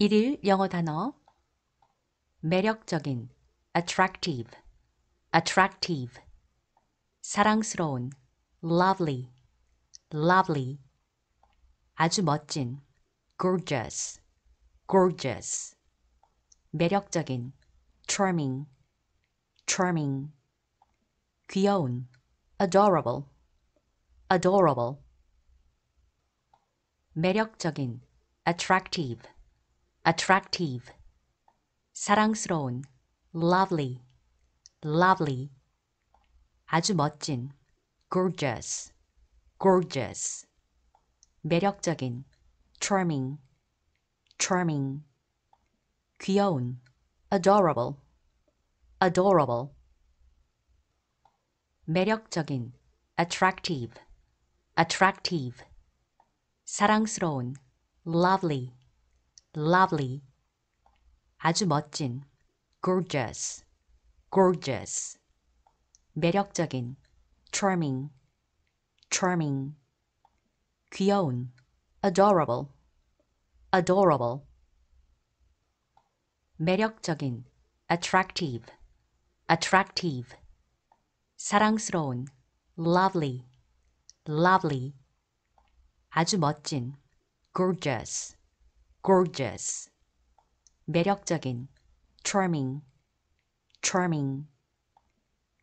1일 영어 단어 매력적인 attractive attractive 사랑스러운 lovely lovely 아주 멋진 gorgeous gorgeous 매력적인 charming charming 귀여운 adorable adorable 매력적인 attractive attractive, 사랑스러운, lovely, lovely, 아주 멋진, gorgeous, gorgeous, 매력적인, charming, charming, 귀여운, adorable, adorable, 매력적인, attractive, attractive, 사랑스러운, lovely, lovely 아주 멋진 gorgeous gorgeous 매력적인 charming charming 귀여운 adorable adorable 매력적인 attractive attractive 사랑스러운 lovely lovely 아주 멋진 gorgeous gorgeous 매력적인 charming charming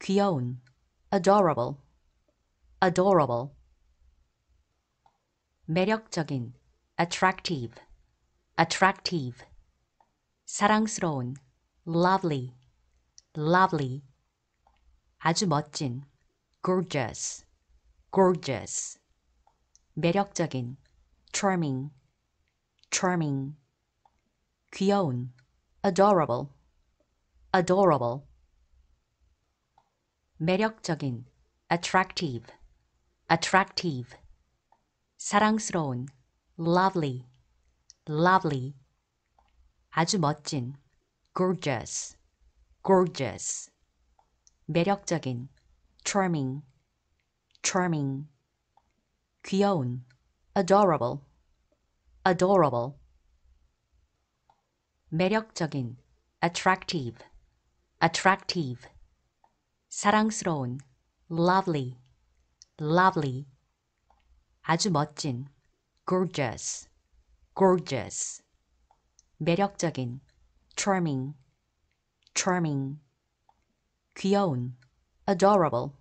귀여운 adorable adorable 매력적인 attractive attractive 사랑스러운 lovely lovely 아주 멋진 gorgeous gorgeous 매력적인 charming charming. 귀여운, adorable, adorable. 매력적인, attractive, attractive. 사랑스러운, lovely, lovely. 아주 멋진, gorgeous, gorgeous. 매력적인, charming, charming. 귀여운, adorable, adorable 매력적인 attractive attractive 사랑스러운 lovely lovely 아주 멋진 gorgeous gorgeous 매력적인 charming charming 귀여운 adorable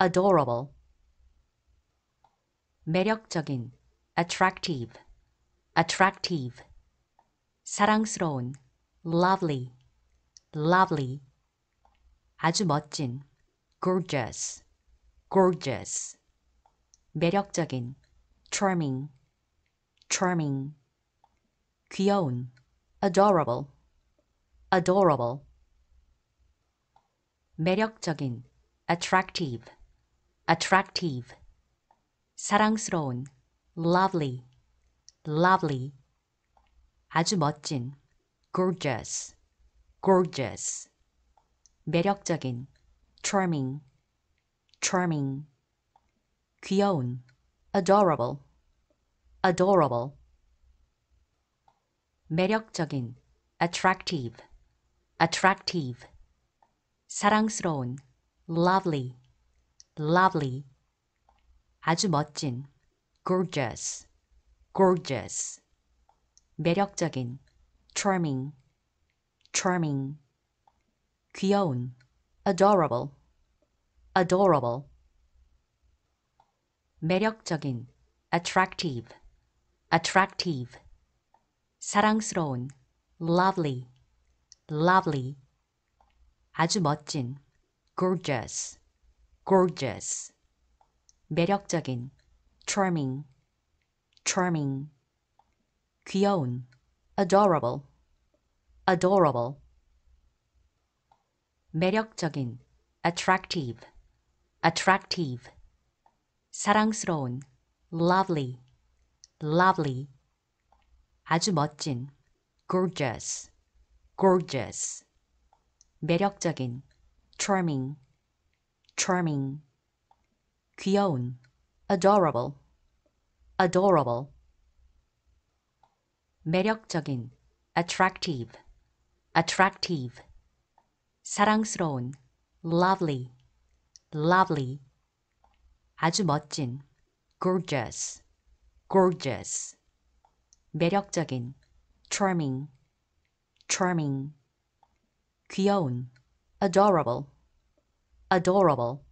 adorable 매력적인 attractive attractive, 사랑스러운, lovely, lovely, 아주 멋진, gorgeous, gorgeous, 매력적인, charming, charming, 귀여운, adorable, adorable, 매력적인, attractive, attractive, 사랑스러운, lovely, lovely 아주 멋진 gorgeous gorgeous 매력적인 charming charming 귀여운 adorable adorable 매력적인 attractive attractive 사랑스러운 lovely lovely 아주 멋진 gorgeous gorgeous 매력적인 charming charming 귀여운 adorable adorable 매력적인 attractive attractive 사랑스러운 lovely lovely 아주 멋진 gorgeous gorgeous 매력적인 charming charming, 귀여운, adorable, adorable. 매력적인, attractive, attractive. 사랑스러운, lovely, lovely. 아주 멋진, gorgeous, gorgeous. 매력적인, charming, charming. 귀여운, adorable adorable 매력적인 attractive attractive 사랑스러운 lovely lovely 아주 멋진 gorgeous gorgeous 매력적인 charming charming 귀여운 adorable adorable